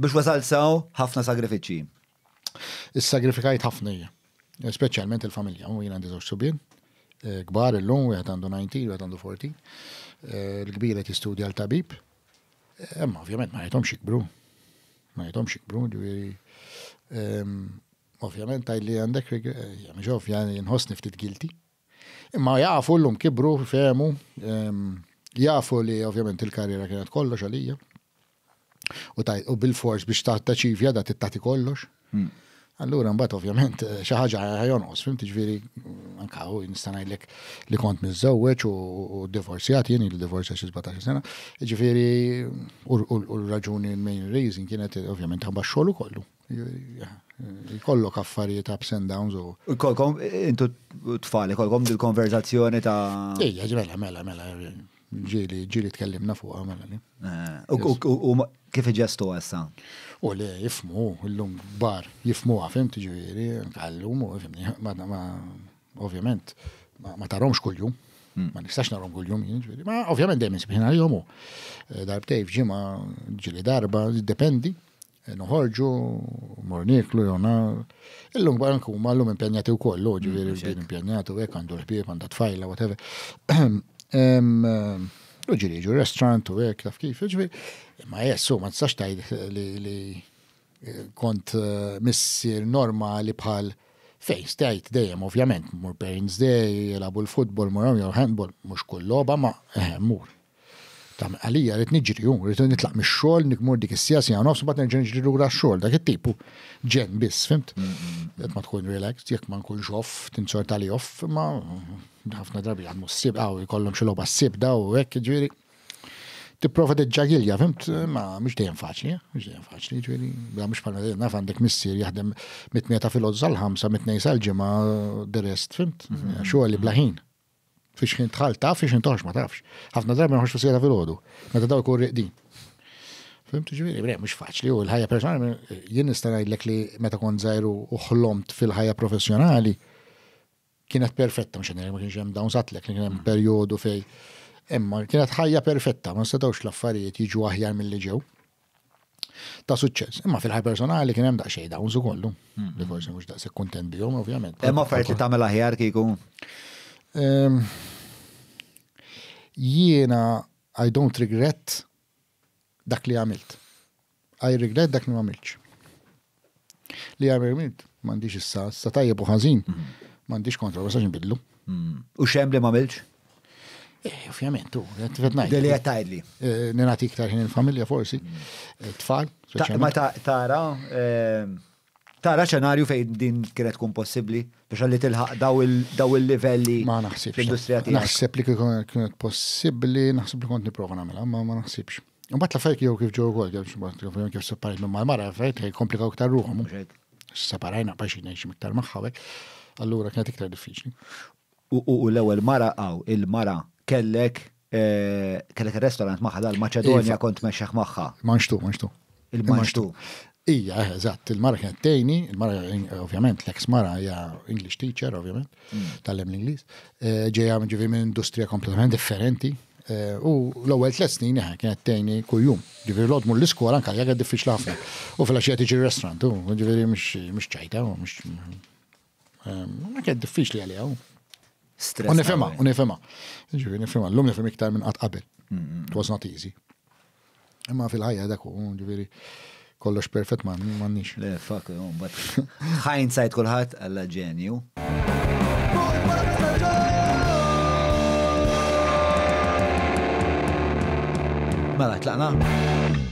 biex wasalsaw ħafna sagrifiċi. Is-sagrifikajt ħafna hija, speċjalment il-familja, u jien għandi żewġ subien, eh, kbar illum, wieħed għandu 90, wieħed għandu 40, eh, l-kbir qed jistudja l-tabib. Eh, imma ovvjament ma jgħidhomx jikbru. Ma jgħidhomx jikbru, ġifieri ehm, ovvjament li għandek, mhux ovvjament jinħossni ftit gilti. Imma jafu l-lum kibru, fehmu, jafu li ovvjament il-karriera kienet kollox għalija u bil-fors biex taċċivja da t-tati kollox. Hmm. Allura mbat ovvjament eh, xaħġa ħaġa jonqos, fim ġviri anka u nista' ngħidlek li kont miżżewweġ u divorzjat jeni li divorzja xi 17 sena, ġviri jiġifieri, u l-raġuni main raising kienet eh, ovvjament ħabba xogħol kollu. Jiġifieri, eh, Kollok affarijiet ups and downs u. Kolkom, intu t-fali, kolkom dil-konverzazzjoni ta'. Ija, ġmela, mela, mela. mela ġili, ġili tkellimna fuq mela. Eh, u kif ġestu għessa? U li jifmu, l-lum bar, jifmu għafim tiġviri, għallum, jifmni, madna ma, ovvjament, ma taromx kull-jum, hmm. ma nistax narom kull-jum, ġviri, jiġifieri, ma ovvjament dejjem sibħina jomu, eh, darbtej fġima, ġili darba, dipendi, eh, nħorġu, morniklu, jona, illum bar nkum, ma l-lum impenjati u koll, ġviri, impenjatu, għek għandu l pjep għandu t-fajla, whatever. Eh, u ġiri, ġu restaurant u għek, taf kif, ġvi, ma jessu, ma t-sax tajd li eh, kont eh, missir normali bħal fejn, stajt dejjem, ovvjament, mur Parents Day, jelabu l-futbol, mur jew handball, mux kull loba, ma mur tam għalija rrit niġri, rrit nitlaq mi xol, nikmur dik s sijasi għan nofs, bat nerġen ġri l-għura xol, dak il-tipu ġen bis, fimt? Għet ma tkun relax, jek ma nkun xoff, tinsor tali off, ma ħafna drabi għadmu s-sib, għaw, kollom xiloba s-sib, daw, għek, ġviri. Tipprofa d-ġagilja, fimt? Ma mux dejjem faċli, eh? mux dejjem faċli, ġviri. Għam mux palma d dejjem naf għandek missir jaħdem mit-meta fil-ħamsa, mit-nejsa l-ġima, d-rest, fimt? Xoħli blaħin fiex ħin tħal taf, fiex ħin toħx ma tafx. ħafna drabi nħoċ fissira fil-ħodu, meta daw kur din. Fim ġiviri, bre, mux faċli, u l-ħajja personali, jien nistanaj l li meta kon zaħiru uħlomt fil-ħajja professjonali, kienet perfetta, mux għanir, ma kienx jem dawn satlek, kien jem mm. periodu fej. Emma, kienet ħajja perfetta, ma setawx l-affarijiet jiġu aħjar mill-li ġew. Ta' suċċess. Imma fil-ħaj personali kien hemm daqsxejn dawn kollu. Mm. Li forsi mhux daqshekk kuntent bihom, ovvjament. Imma e affarijiet li tagħmel aħjar kieku. Ehm, jiena I don't regret dak li għamilt. I regret dak li għamilt. Li għamilt, mandiġ issa, sa tajjeb u ħazin, mandiġ mhm. kontra, bħasa bidlu. Mhm. U xem li Eh, ovvijament, u, għet vednaj. Deli għatajli. Eh, Nenati iktar ħin il-familja forsi, mhm. eh, tfal. Ma ta' ra' Tara ċenarju fejn din kienet tkun possibbli biex għalli tilħaq daw il-livelli ma naħsibx. L-industrija tiegħek. Naħseb li kienet possibbli, naħseb li kont nipprova nagħmilha, ma ma naħsibx. Imbagħad la fejk jew kif ġew ukoll, kif separajt minn mal-mara, fejk komplikaw iktar ruħhom. Separajna biex ngħix miktar magħha allura kienet iktar diffiċli. U l-ewwel mara għaw, il-mara kellek eh, kellek il-restorant magħha dal-Maċedonja kont mexxeħ maħħa. Manxtu, manxtu. Il-manxtu. Ija, eh, eżatt, il-mara t tejni, il-mara ovvjament, l-ex mara hija English teacher, ovvjament, mm. tal-lem l-Inglis, eh, ġeja ġivi minn industrija kompletament differenti, eh, u l-ewwel tliet snin ħa kienet tejni kuljum. Ġifieri l-odmu l-iskola anke jekk diffiċli ħafna. U fil-għaxija tiġi restaurant, u ġifieri mhux ċajta, u mhux ma kienet li għalija. U nifema, u nifhimha. Ġifieri nifhimha, llum nifhem iktar minn qatt qabel. It was not easy. Imma fil-ħajja dak u ġifieri kollox perfett ma' nix. Le, fuck, jom, oh, but hindsight kullħat għalla ġenju. Mela, tlaqna.